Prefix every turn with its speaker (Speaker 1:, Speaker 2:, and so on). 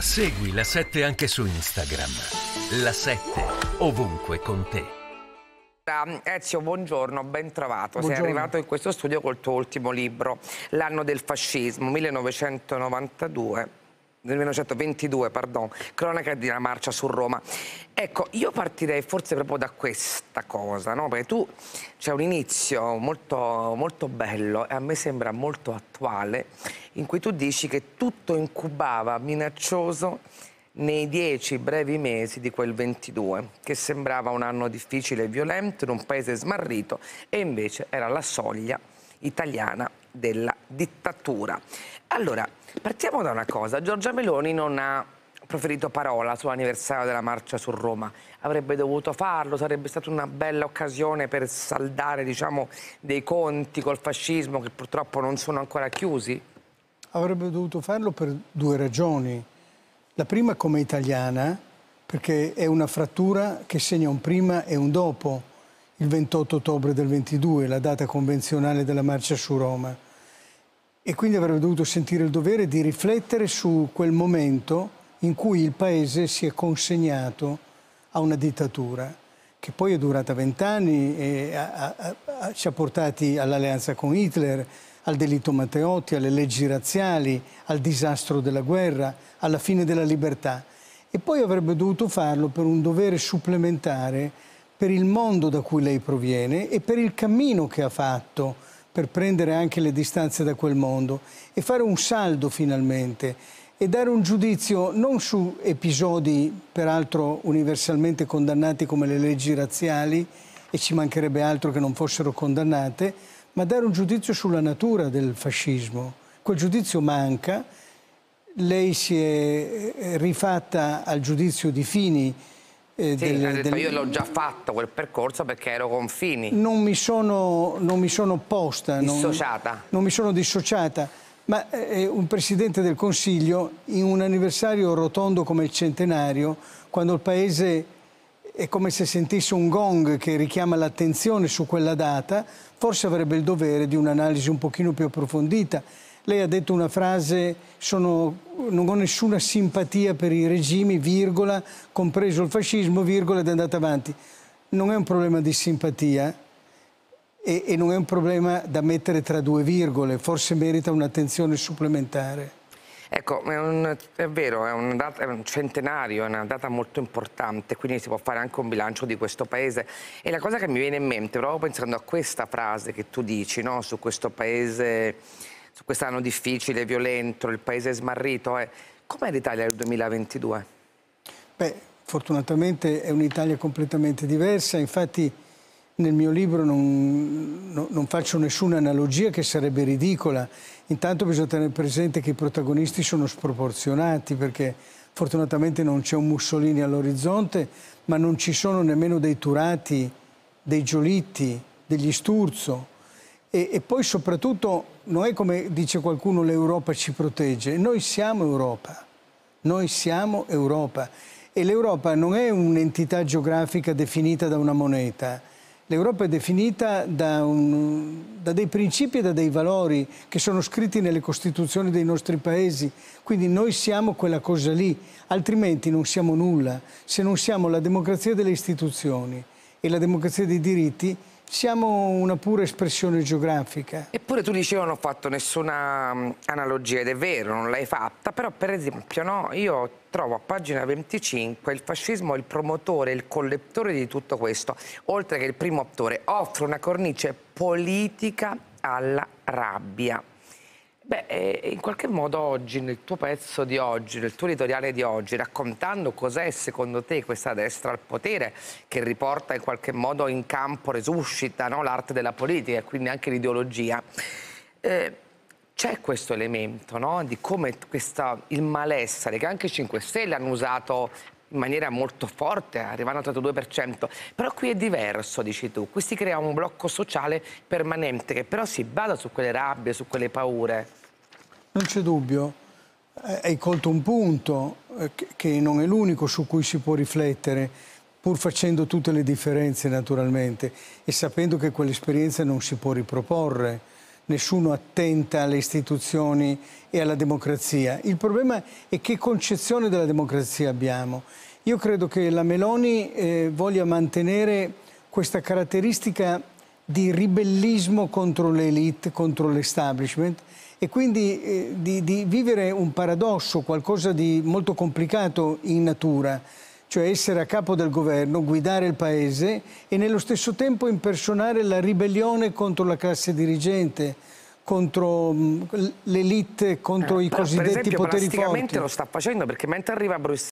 Speaker 1: Segui la 7 anche su Instagram. La 7 ovunque con te.
Speaker 2: Ezio, buongiorno, ben trovato. Buongiorno. Sei arrivato in questo studio col tuo ultimo libro, L'anno del fascismo, 1992 del 1922, pardon, cronaca di una marcia su Roma. Ecco, io partirei forse proprio da questa cosa, no? Perché tu c'è un inizio molto, molto bello e a me sembra molto attuale, in cui tu dici che tutto incubava minaccioso nei dieci brevi mesi di quel 22, che sembrava un anno difficile e violento in un paese smarrito e invece era la soglia italiana della dittatura. Allora, partiamo da una cosa. Giorgia Meloni non ha proferito parola sull'anniversario della marcia su Roma. Avrebbe dovuto farlo, sarebbe stata una bella occasione per saldare diciamo, dei conti col fascismo che purtroppo non sono ancora chiusi.
Speaker 1: Avrebbe dovuto farlo per due ragioni. La prima come italiana, perché è una frattura che segna un prima e un dopo il 28 ottobre del 22, la data convenzionale della marcia su Roma. E quindi avrebbe dovuto sentire il dovere di riflettere su quel momento in cui il paese si è consegnato a una dittatura che poi è durata vent'anni e ha, ha, ha, ci ha portati all'alleanza con Hitler, al delitto Matteotti, alle leggi razziali, al disastro della guerra, alla fine della libertà. E poi avrebbe dovuto farlo per un dovere supplementare per il mondo da cui lei proviene e per il cammino che ha fatto per prendere anche le distanze da quel mondo e fare un saldo finalmente e dare un giudizio non su episodi peraltro universalmente condannati come le leggi razziali e ci mancherebbe altro che non fossero condannate, ma dare un giudizio sulla natura del fascismo. Quel giudizio manca, lei si è rifatta al giudizio di Fini eh, sì, delle, cioè, delle... Io l'ho
Speaker 2: già fatto quel percorso perché ero con Fini. Non
Speaker 1: mi sono, non mi sono opposta. Dissociata. Non, non mi sono dissociata. Ma eh, eh, un Presidente del Consiglio, in un anniversario rotondo come il centenario, quando il Paese è come se sentisse un gong che richiama l'attenzione su quella data, forse avrebbe il dovere di un'analisi un pochino più approfondita lei ha detto una frase, sono, non ho nessuna simpatia per i regimi, virgola, compreso il fascismo, virgola, ed è andata avanti. Non è un problema di simpatia e, e non è un problema da mettere tra due virgole, forse merita un'attenzione supplementare.
Speaker 2: Ecco, è, un, è vero, è un, data, è un, centenario, è una data molto importante, quindi si può fare anche un bilancio di questo paese. E la cosa che mi viene in mente, proprio pensando a questa frase che tu dici, no, su questo paese su quest'anno difficile, violento, il paese smarrito. Eh. Com'è l'Italia del 2022?
Speaker 1: Beh, fortunatamente è un'Italia completamente diversa, infatti nel mio libro non, no, non, faccio nessuna analogia che sarebbe ridicola. Intanto bisogna tenere presente che i protagonisti sono sproporzionati perché fortunatamente non c'è un Mussolini all'orizzonte, ma non ci sono nemmeno dei Turati, dei Giolitti, degli Sturzo. E, e poi soprattutto non è come dice qualcuno l'Europa ci protegge, noi siamo Europa, noi siamo Europa e l'Europa non è un'entità geografica definita da una moneta, l'Europa è definita da, un, da, dei principi e da dei valori che sono scritti nelle costituzioni dei nostri paesi, quindi noi siamo quella cosa lì, altrimenti non siamo nulla, se non siamo la democrazia delle istituzioni e la democrazia dei diritti siamo una pura espressione geografica.
Speaker 2: Eppure tu dicevi non ho fatto nessuna mm, analogia ed è vero, non l'hai fatta, però per esempio no, io trovo a pagina 25 il fascismo il promotore, il collettore di tutto questo, oltre che il primo attore, offre una cornice politica alla rabbia. Beh, eh, in qualche modo oggi, nel tuo pezzo di oggi, nel tuo editoriale di oggi, raccontando cos'è secondo te questa destra al potere che riporta in qualche modo in campo, resuscita no? l'arte della politica e quindi anche l'ideologia, eh, c'è questo elemento no? di come questa, il malessere, che anche i 5 Stelle hanno usato in maniera molto forte, arrivando al 32%. Però qui è diverso, dici tu. Qui si crea un blocco sociale permanente che però si bada su quelle rabbie, su quelle paure
Speaker 1: non c'è dubbio, eh, hai colto un punto eh, che non è l'unico su cui si può riflettere, pur facendo tutte le differenze naturalmente e sapendo che quell'esperienza non si può riproporre. Nessuno attenta alle istituzioni e alla democrazia. Il problema è che concezione della democrazia abbiamo. Io credo che la Meloni eh, voglia mantenere questa caratteristica di ribellismo contro l'elite, contro l'establishment e quindi eh, di, di, vivere un paradosso, qualcosa di molto complicato in natura, cioè essere a capo del governo, guidare il paese e nello stesso tempo impersonare la ribellione contro la classe dirigente, contro mm, l'elite, contro eh, i cosiddetti poteri forti. Per esempio lo
Speaker 2: sta facendo perché mentre arriva a Bruxelles